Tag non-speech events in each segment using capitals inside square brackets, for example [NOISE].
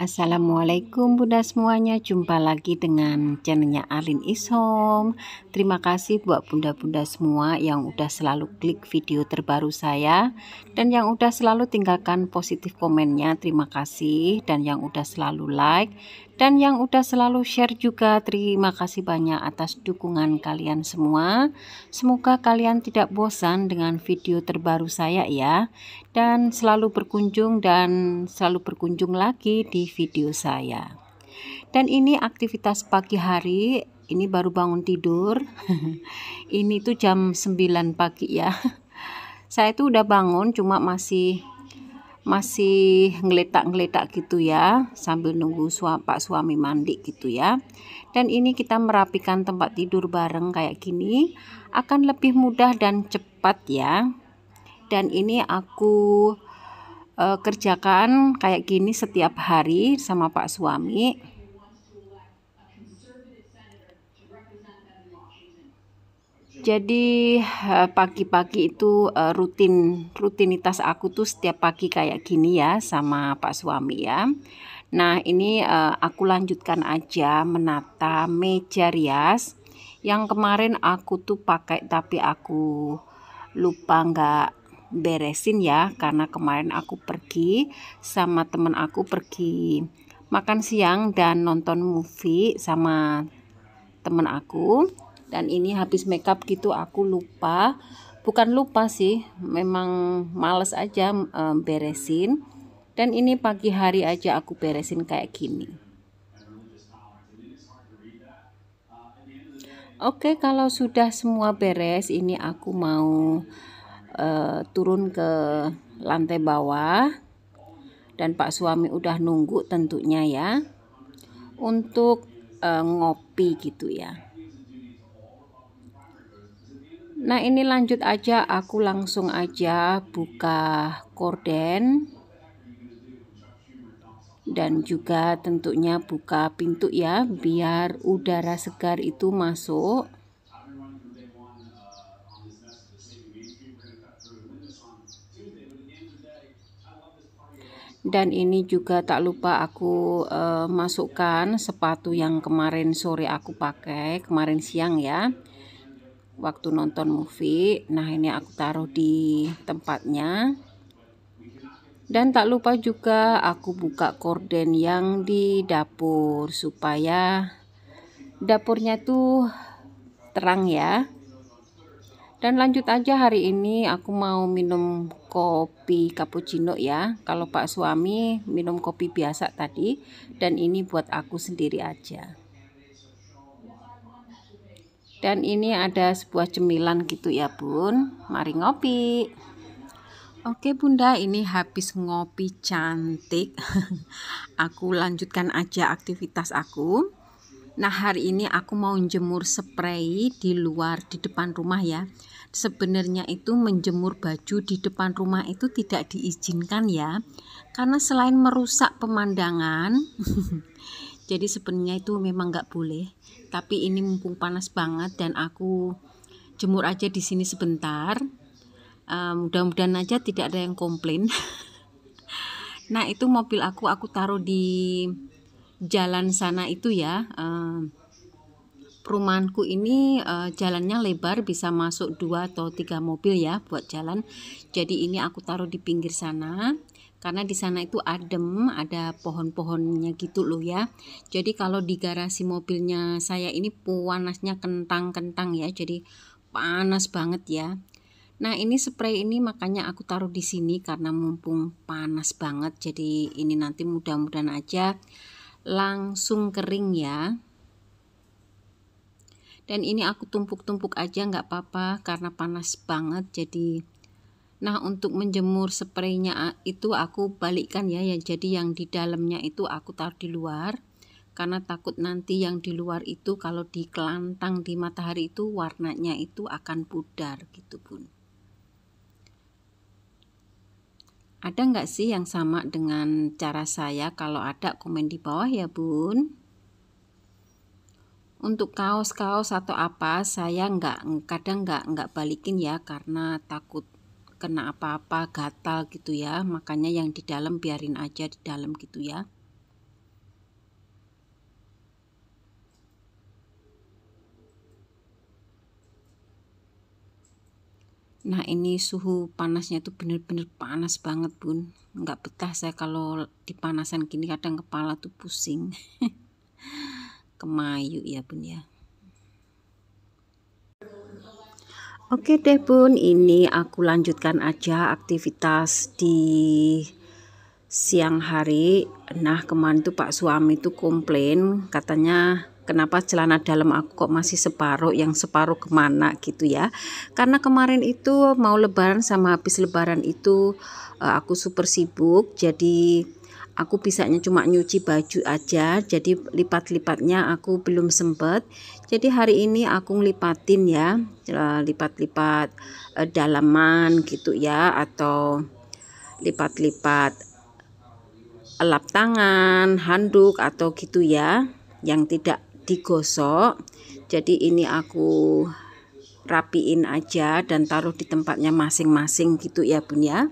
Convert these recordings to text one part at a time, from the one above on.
Assalamualaikum Bunda semuanya, jumpa lagi dengan channelnya Arlin Isom Terima kasih buat Bunda-bunda semua yang udah selalu klik video terbaru saya dan yang udah selalu tinggalkan positif komennya. Terima kasih dan yang udah selalu like dan yang udah selalu share juga terima kasih banyak atas dukungan kalian semua semoga kalian tidak bosan dengan video terbaru saya ya dan selalu berkunjung dan selalu berkunjung lagi di video saya dan ini aktivitas pagi hari ini baru bangun tidur [LAUGHS] ini tuh jam 9 pagi ya [LAUGHS] saya itu udah bangun cuma masih masih ngeletak-ngeletak gitu ya sambil nunggu suami pak suami mandi gitu ya dan ini kita merapikan tempat tidur bareng kayak gini akan lebih mudah dan cepat ya dan ini aku e, kerjakan kayak gini setiap hari sama pak suami Jadi eh, pagi-pagi itu eh, rutin rutinitas aku tuh setiap pagi kayak gini ya sama Pak suami ya. Nah, ini eh, aku lanjutkan aja menata meja rias yang kemarin aku tuh pakai tapi aku lupa nggak beresin ya karena kemarin aku pergi sama teman aku pergi makan siang dan nonton movie sama teman aku dan ini habis makeup gitu aku lupa bukan lupa sih memang males aja um, beresin dan ini pagi hari aja aku beresin kayak gini Oke okay, kalau sudah semua beres ini aku mau uh, turun ke lantai bawah dan pak suami udah nunggu tentunya ya untuk uh, ngopi gitu ya Nah ini lanjut aja aku langsung aja buka korden dan juga tentunya buka pintu ya biar udara segar itu masuk dan ini juga tak lupa aku uh, masukkan sepatu yang kemarin sore aku pakai kemarin siang ya waktu nonton movie nah ini aku taruh di tempatnya dan tak lupa juga aku buka korden yang di dapur supaya dapurnya tuh terang ya dan lanjut aja hari ini aku mau minum kopi cappuccino ya kalau pak suami minum kopi biasa tadi dan ini buat aku sendiri aja dan ini ada sebuah cemilan gitu ya bun mari ngopi Oke bunda ini habis ngopi cantik [LAUGHS] aku lanjutkan aja aktivitas aku Nah hari ini aku mau jemur spray di luar di depan rumah ya Sebenarnya itu menjemur baju di depan rumah itu tidak diizinkan ya Karena selain merusak pemandangan [LAUGHS] Jadi sebenarnya itu memang nggak boleh tapi ini mumpung panas banget dan aku jemur aja di sini sebentar uh, mudah-mudahan aja tidak ada yang komplain [LAUGHS] nah itu mobil aku aku taruh di jalan sana itu ya uh, rumahanku ini uh, jalannya lebar bisa masuk dua atau tiga mobil ya buat jalan jadi ini aku taruh di pinggir sana karena di sana itu adem ada pohon-pohonnya gitu loh ya jadi kalau di garasi mobilnya saya ini panasnya kentang-kentang ya jadi panas banget ya Nah ini spray ini makanya aku taruh di sini karena mumpung panas banget jadi ini nanti mudah-mudahan aja langsung kering ya dan ini aku tumpuk-tumpuk aja nggak apa-apa karena panas banget jadi Nah, untuk menjemur spraynya ah, itu aku balikkan ya, ya. Jadi yang di dalamnya itu aku taruh di luar karena takut nanti yang di luar itu kalau dikelantang di matahari itu warnanya itu akan pudar gitu pun. Ada nggak sih yang sama dengan cara saya? Kalau ada komen di bawah ya bun. Untuk kaos-kaos atau apa saya nggak kadang nggak nggak balikin ya karena takut kena apa-apa gatal gitu ya makanya yang di dalam biarin aja di dalam gitu ya Nah ini suhu panasnya tuh bener-bener panas banget bun Nggak betah saya kalau dipanasan panasan gini kadang kepala tuh pusing [LAUGHS] Kemayu ya bun ya Oke deh bun, ini aku lanjutkan aja aktivitas di siang hari. Nah kemarin tuh pak suami tuh komplain katanya kenapa celana dalam aku kok masih separuh yang separuh kemana gitu ya. Karena kemarin itu mau lebaran sama habis lebaran itu eh, aku super sibuk jadi aku bisanya cuma nyuci baju aja jadi lipat-lipatnya aku belum sempet jadi hari ini aku ngelipatin ya, ya lipat-lipat eh, dalaman gitu ya atau lipat-lipat lap tangan handuk atau gitu ya yang tidak digosok jadi ini aku rapiin aja dan taruh di tempatnya masing-masing gitu ya bun ya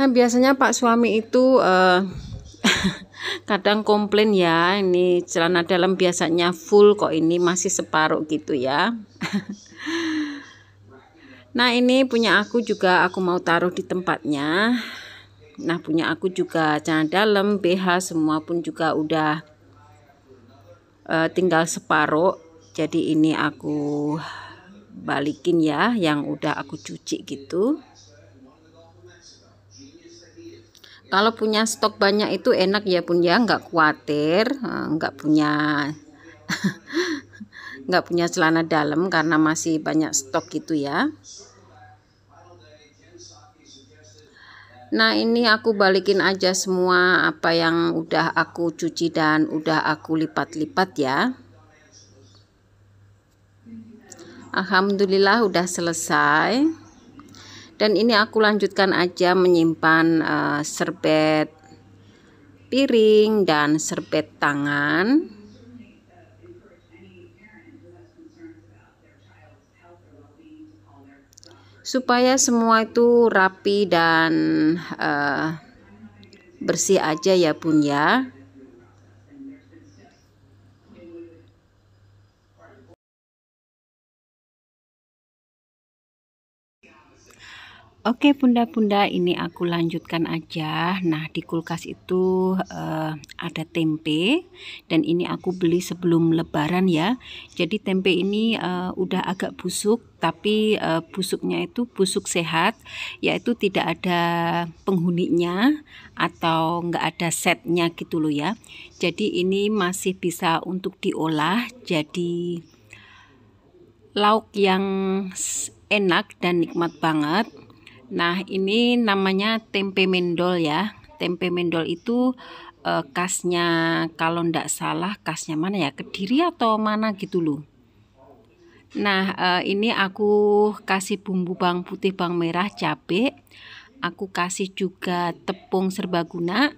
Nah, biasanya Pak suami itu uh, [LAUGHS] kadang komplain ya, ini celana dalam biasanya full kok ini masih separuh gitu ya. [LAUGHS] nah, ini punya aku juga aku mau taruh di tempatnya. Nah, punya aku juga celana dalam, BH semua pun juga udah uh, tinggal separuh. Jadi ini aku balikin ya yang udah aku cuci gitu kalau punya stok banyak itu enak ya pun ya nggak khawatir eh, nggak punya [LAUGHS] nggak punya celana dalam karena masih banyak stok gitu ya Nah ini aku balikin aja semua apa yang udah aku cuci dan udah aku lipat-lipat ya Alhamdulillah udah selesai dan ini aku lanjutkan aja menyimpan uh, serbet piring dan serbet tangan supaya semua itu rapi dan uh, bersih aja ya bun ya Oke bunda-bunda ini aku lanjutkan aja Nah di kulkas itu uh, ada tempe Dan ini aku beli sebelum lebaran ya Jadi tempe ini uh, udah agak busuk Tapi uh, busuknya itu busuk sehat Yaitu tidak ada penghuninya Atau nggak ada setnya gitu loh ya Jadi ini masih bisa untuk diolah Jadi lauk yang enak dan nikmat banget Nah, ini namanya tempe mendol ya. Tempe mendol itu eh, khasnya kalau ndak salah khasnya mana ya? Kediri atau mana gitu loh. Nah, eh, ini aku kasih bumbu bawang putih, bawang merah, cabe. Aku kasih juga tepung serbaguna.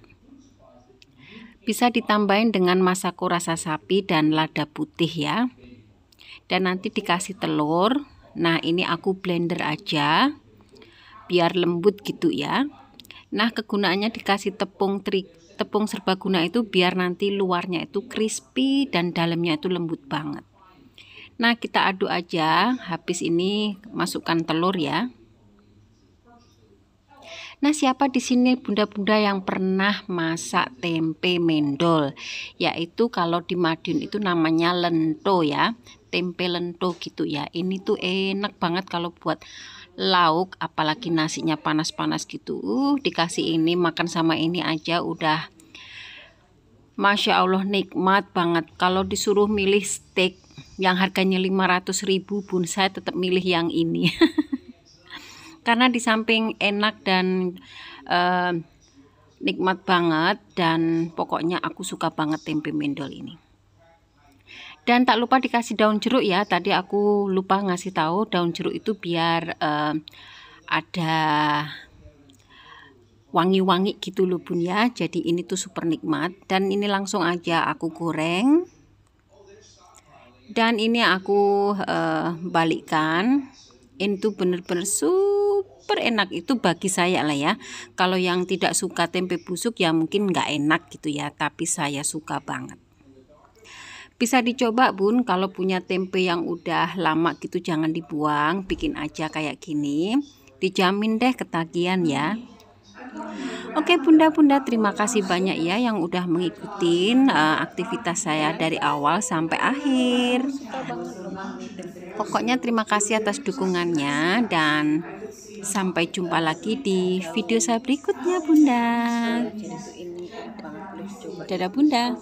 Bisa ditambahin dengan masako rasa sapi dan lada putih ya. Dan nanti dikasih telur. Nah, ini aku blender aja biar lembut gitu ya nah kegunaannya dikasih tepung teri tepung serbaguna itu biar nanti luarnya itu crispy dan dalamnya itu lembut banget nah kita aduk aja habis ini masukkan telur ya Nah, siapa di sini bunda-bunda yang pernah masak tempe mendol? Yaitu kalau di Madiun itu namanya lento ya. Tempe lento gitu ya. Ini tuh enak banget kalau buat lauk apalagi nasinya panas-panas gitu uh, dikasih ini makan sama ini aja udah Masya Allah nikmat banget kalau disuruh milih steak yang harganya 500 ribu pun saya tetap milih yang ini [LAUGHS] karena di samping enak dan uh, nikmat banget dan pokoknya aku suka banget tempe mendol ini dan tak lupa dikasih daun jeruk ya tadi aku lupa ngasih tahu daun jeruk itu biar uh, ada wangi-wangi gitu loh bun ya jadi ini tuh super nikmat dan ini langsung aja aku goreng dan ini aku uh, balikkan tuh bener-bener super enak itu bagi saya lah ya kalau yang tidak suka tempe busuk ya mungkin nggak enak gitu ya tapi saya suka banget bisa dicoba bun kalau punya tempe yang udah lama gitu jangan dibuang, bikin aja kayak gini. Dijamin deh ketagihan ya. Oke bunda-bunda terima kasih banyak ya yang udah mengikuti uh, eh, aktivitas saya dari awal sampai akhir Pokoknya terima kasih atas dukungannya dan sampai jumpa lagi di video saya berikutnya bunda Dadah bunda